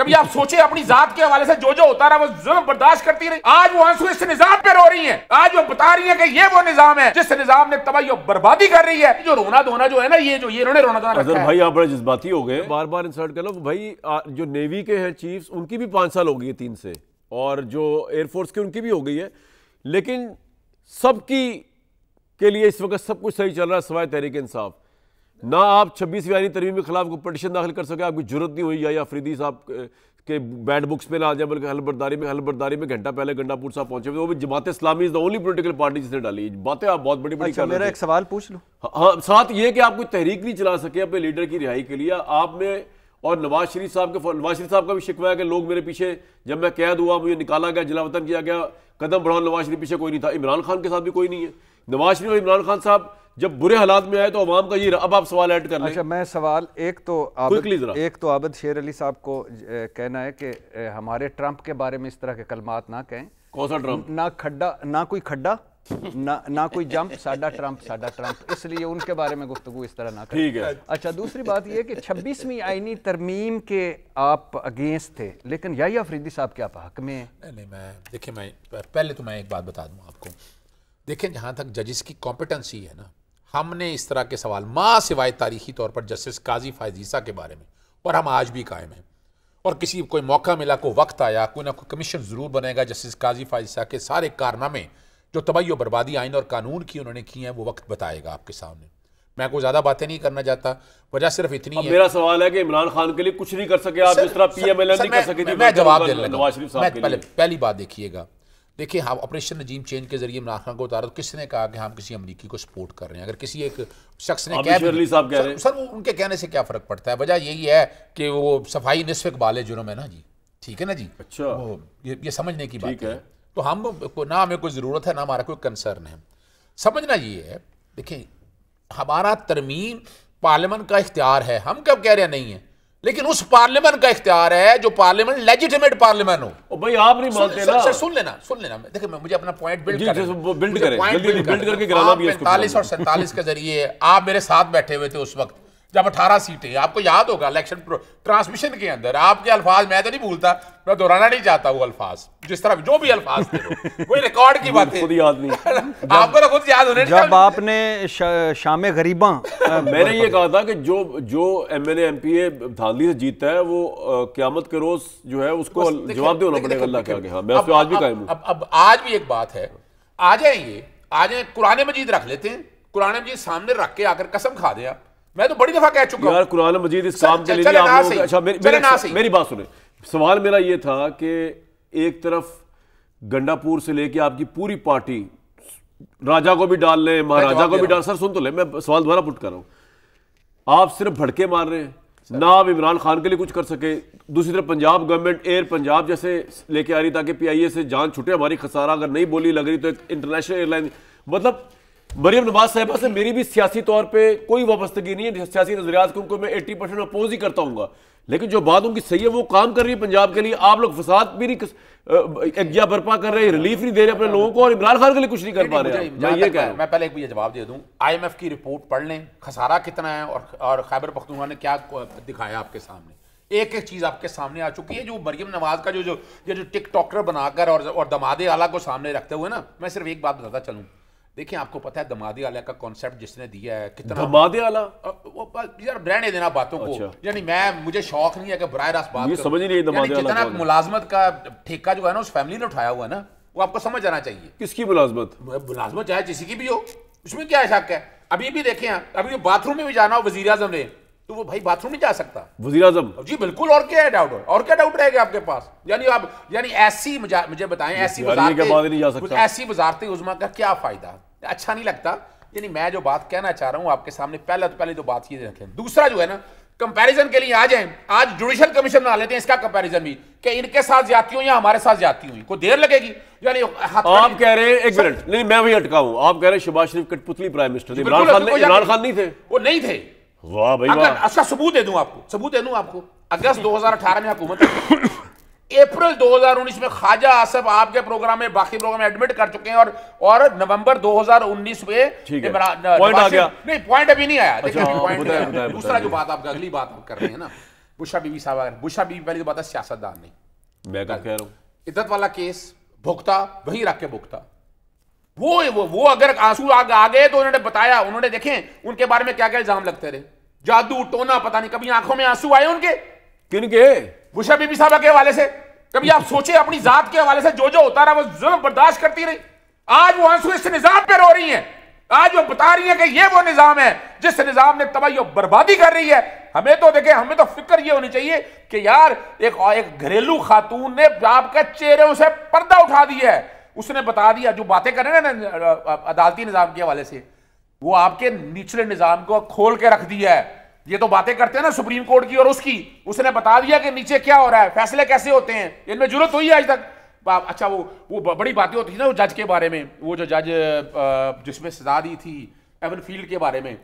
कभी आप सोचे अपनी जात के हवाले से जो जो होता रहा वो जुल्म बर्दाश्त करती रही आज वो आंसू इस निजाम पे रो रही है आज वो बता रही है कि ये वो निजाम है जिस निजाम ने तबाही और बर्बादी कर रही है जो रोना धोना जो है ना ये जो ये रोने रोना धोना अगर भाई आप बड़े जज्बाती हो गए बार बार इंसर्ट कर लो भाई जो नेवी के हैं चीफ उनकी भी पांच साल हो गई है तीन से और जो एयरफोर्स की उनकी भी हो गई है लेकिन सबकी के लिए इस वक्त सब कुछ सही चल रहा है सवाए तहरीक इंसाफ ना आप छब्बीसवीं आनी तरमीम के खिलाफ कोई पटिशन दाखिल कर सके आपकी जरूरत नहीं हुई या, या साहब के बैड बुक्स पे ना आ जाए बल्कि हलबरदारी में हलबरदारी में घंटा पहले गंडापुर साहब पहुंचे वो भी Jamaat Islami is the only political party जिसने डाली बातें आप बहुत बड़ी बड़ी अच्छा, मेरा एक सवाल पूछ लो हाँ, हाँ साथ ये कि आप कोई तहरीक नहीं चला सके अपने लीडर की रिहाई के लिए आप में और नवाज शरीफ साहब के नवाज शरीफ साहब का भी शिकवा है कि लोग मेरे पीछे जब मैं कैद हुआ मुझे निकाला गया जिला वतन किया गया कदम बढ़ाओ नवाज शरीफ पीछे कोई नहीं था इमरान खान के साथ भी कोई नहीं है नवाज शरीफ और इमरान खान साहब जब बुरे हालात में आए तो अवाम का ये अब आप सवाल ऐड कर अच्छा मैं सवाल एक तो आबद, एक तो आबद शेर अली साहब को कहना है कि हमारे ट्रंप के बारे में इस तरह के कलमात ना कहें कौन सा ट्रंप ना खड्डा ना कोई खड्डा ना ना कोई जंप साडा ट्रंप साडा ट्रंप इसलिए उनके बारे में गुफ्तु इस तरह ना करें ठीक है अच्छा दूसरी बात यह कि छब्बीसवीं आईनी तरमीम के आप अगेंस्ट थे लेकिन या अफरीदी साहब के आप हक में नहीं देखिए मैं पहले तो मैं एक बात बता दूँ आपको देखें जहाँ तक जजिस की कॉम्पिटेंसी है ना हमने इस तरह के सवाल माँ सिवाय तारीखी तौर पर जस्टिस काजी फायजीसा के बारे में और हम आज भी कायम हैं और किसी कोई मौका मिला कोई वक्त आया कोई ना कोई कमीशन ज़रूर बनेगा जस्टिस काजी फायजीसा के सारे कारनामे जो तबाही और बर्बादी आइन और कानून की उन्होंने की हैं वो वक्त बताएगा आपके सामने मैं कोई ज़्यादा बातें नहीं करना चाहता वजह सिर्फ इतनी है मेरा सवाल है कि इमरान खान के लिए कुछ नहीं कर सके आप जिस तरह पी नहीं कर सके मैं जवाब देने लगा पहले पहली बात देखिएगा देखिए हाँ ऑपरेशन नजीम चेंज के जरिए इमरान खान को उतारा तो किसने कहा कि हम किसी अमरीकी को सपोर्ट कर रहे हैं अगर किसी एक शख्स ने कह सर वो उनके कहने से क्या फ़र्क पड़ता है वजह यही है कि वो सफाई निसफ बाल जुर्म है ना जी ठीक है ना जी अच्छा ये, ये समझने की बात है तो हम ना हमें कोई ज़रूरत है ना हमारा कोई कंसर्न है समझना ये है देखिए हमारा तरमीम पार्लियामेंट का इख्तियार है हम कब कह रहे हैं नहीं है लेकिन उस पार्लियामेंट का इख्तियार है जो पार्लियामेंट लेजिटिमेट पार्लियामेंट हो ओ भाई आप नहीं मानते ना सर सुन लेना सुन लेना देखिए मुझे अपना पॉइंट बिल्ड कर बिल्ड करें बिल्ड करके 45 और 47 के जरिए आप मेरे साथ बैठे हुए थे उस वक्त जब अठारह सीटें आपको याद होगा इलेक्शन ट्रांसमिशन के अंदर आपके अल्फाज मैं तो नहीं भूलता मैं दोहराना नहीं चाहता वो अल्फाज जिस तरह जो भी अल्फाज कोई रिकॉर्ड की बात है याद नहीं आपको तो खुद याद होने जब आपने शाम गरीबा मैंने ये कहा था कि जो जो M L M P A धांधली से जीता है वो क्यामत के रोज जो है उसको जवाब देना पड़ेगा अल्लाह के आगे हाँ मैं आज भी कायम अब अब आज भी एक बात है आ जाएंगे आ जाए कुरान मजीद रख लेते हैं कुरान मजीद सामने रख के आकर कसम खा दे आप मैं तो बड़ी दफा कह चुका यार कुरान मजीद इस काम के लिए अच्छा मेरी मेरी, बात सुने सवाल मेरा ये था कि एक तरफ गंडापुर से लेके आपकी पूरी पार्टी राजा को भी डाल लें महाराजा को भी डाल सर सुन तो ले मैं सवाल दोबारा पुट कर रहा हूं आप सिर्फ भड़के मार रहे हैं ना आप इमरान खान के लिए कुछ कर सके दूसरी तरफ पंजाब गवर्नमेंट एयर पंजाब जैसे लेके आ रही ताकि पीआईए से जान छुटे हमारी खसारा अगर नहीं बोली लग रही तो एक इंटरनेशनल एयरलाइन मतलब मरियम नवाज साहिबा से मेरी भी सियासी तौर पे कोई वाबस्तगी नहीं है सियासी नजरियात को मैं 80 परसेंट अपोज ही करता हूँ लेकिन जो बात उनकी सही है वो काम कर रही है पंजाब के लिए आप लोग फसाद भी नहीं एग्जा बर्पा कर रहे हैं रिलीफ नहीं दे रहे अपने लोगों को और इमरान खान के लिए कुछ नहीं कर पा रहे मैं ये कह मैं पहले एक मुझे जवाब दे एम एफ की रिपोर्ट पढ़ लें खसारा कितना है और और खैबर पख्तुआ ने क्या दिखाया आपके सामने एक एक चीज आपके सामने आ चुकी है जो मरियम नवाज का जो जो ये जो टिकटॉकर बनाकर और और दमादे आला को सामने रखते हुए ना मैं सिर्फ एक बात बताता चलूँ देखिए आपको पता है दमादी आला का कॉन्सेप्ट जिसने दिया है कितना दमादी आला यार ब्रांड है देना बातों को अच्छा। यानी मैं मुझे शौक नहीं है कि बरह रास्त बात समझ नहीं दमादी आला कितना मुलाजमत का ठेका जो है ना उस फैमिली ने उठाया हुआ है ना वो आपको समझ आना चाहिए किसकी मुलाजमत मुलाजमत चाहे किसी की भी हो उसमें क्या शक है अभी भी देखें अभी बाथरूम में भी जाना हो वजीर अजम ने तो वो भाई बाथरूम नहीं जा सकता वजीर आजम जी बिल्कुल और क्या है डाउट और क्या डाउट रहेगा आपके पास यानी आप यानी ऐसी मुझे बताएं ऐसी वजारते ऐसी वजारते उजमा का क्या फायदा अच्छा नहीं लगता यानी मैं जो बात कहना चाह रहा हूं आपके सामने पहला तो पहले जो बात ये रखें दूसरा जो है ना कंपैरिजन के लिए आ जाए आज जुडिशल कमीशन बना लेते हैं इसका कंपैरिजन भी कि इनके साथ जाती हुई या हमारे साथ जाती हुई को देर लगेगी यानी आप कह रहे हैं एक मिनट नहीं मैं वही अटका हूं आप कह रहे हैं शबाज शरीफ कटपुतली प्राइम मिनिस्टर थे इमरान खान इमरान खान नहीं थे वो नहीं थे वाह भाई वाह अच्छा सबूत दे दूं आपको सबूत दे दूं आपको अगस्त 2018 में हुकूमत अप्रैल 2019 में खाजा आसफ आपके प्रोग्राम में बाकी प्रोग्राम में एडमिट कर चुके हैं और और नवंबर 2019 में पॉइंट आ गया नहीं पॉइंट अभी नहीं आया अच्छा, पॉइंट हाँ, दूसरा जो बात आप अगली बात कर रहे हैं ना बुशा बीबी साहब बुशा बीबी पहली तो बात है सियासतदान नहीं मैं कह रहा हूं इज्जत वाला केस भुगता वही रख के भुगता वो वो वो अगर आंसू आ गए तो उन्होंने बताया उन्होंने देखें उनके बारे में क्या क्या इल्जाम लगते रहे जादू टोना पता नहीं कभी आंखों में आंसू आए उनके किन के बुशा बीबी साहब के हवाले से कभी आप सोचे अपनी जात के हवाले से जो जो होता रहा वो जुल्म बर्दाश्त करती रही आज वो आंसू इस निजाम पे रो रही है आज वो बता रही है कि ये वो निजाम है जिस निजाम ने तबाही और बर्बादी कर रही है हमें तो देखे हमें तो फिक्र ये होनी चाहिए कि यार एक एक घरेलू खातून ने आपके चेहरे से पर्दा उठा दिया है उसने बता दिया जो बातें करें ना अदालती निजाम के हवाले से वो आपके निचले निजाम को खोल के रख दिया है ये तो बातें करते हैं ना सुप्रीम कोर्ट की और उसकी उसने बता दिया कि नीचे क्या हो रहा है फैसले कैसे होते हैं इनमें जरूरत हुई आज तक अच्छा वो वो बड़ी बातें होती थी ना वो जज के बारे में वो जो जज जिसमें सजा दी थी एवन फील्ड के बारे में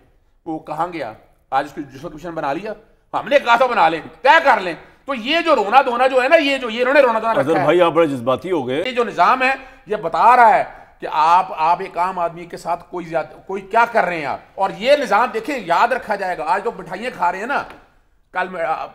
वो कहाँ गया आज उसकी जुडिशल कमीशन बना लिया हमने कहा था बना लें तय कर लें तो ये जो रोना धोना जो है ना ये जो ये रोने रोना धोना भाई आप बड़े जज्बाती हो गए ये जो निज़ाम है ये बता रहा है कि आप आप एक आम आदमी के साथ कोई कोई क्या कर रहे हैं आप और ये निज़ाम देखें याद रखा जाएगा आज जो मिठाइयाँ खा रहे हैं ना कल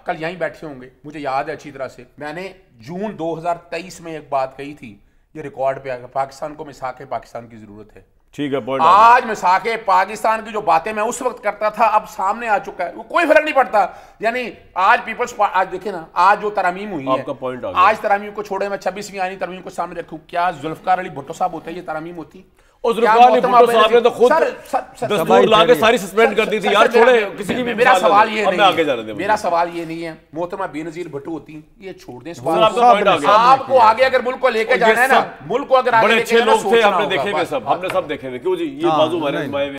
कल यहीं बैठे होंगे मुझे याद है अच्छी तरह से मैंने जून 2023 में एक बात कही थी ये रिकॉर्ड पे आ गया पाकिस्तान को मिसाक पाकिस्तान की ज़रूरत है ठीक है पॉइंट आज मिसाके पाकिस्तान की जो बातें मैं उस वक्त करता था अब सामने आ चुका है वो कोई फर्क नहीं पड़ता यानी आज पीपल्स आज देखे ना आज जो तरमीम हुई आपका पॉइंट आज तरमीम को छोड़े मैं छब्बीसवीं आनी तरमीम को सामने रखू क्या जुल्फकार अली भुट्टो साहब होते हैं ये तरमीम होती है मेरा सवाल ये नहीं आगे है बेनजीर होती ये छोड़ आपको अगर मुल्क को लेके जाना है ना मुल्क को अगर बड़े अच्छे लोग थे हमने देखे सब देखे क्यों जी ये हाँ, बाजू हमारे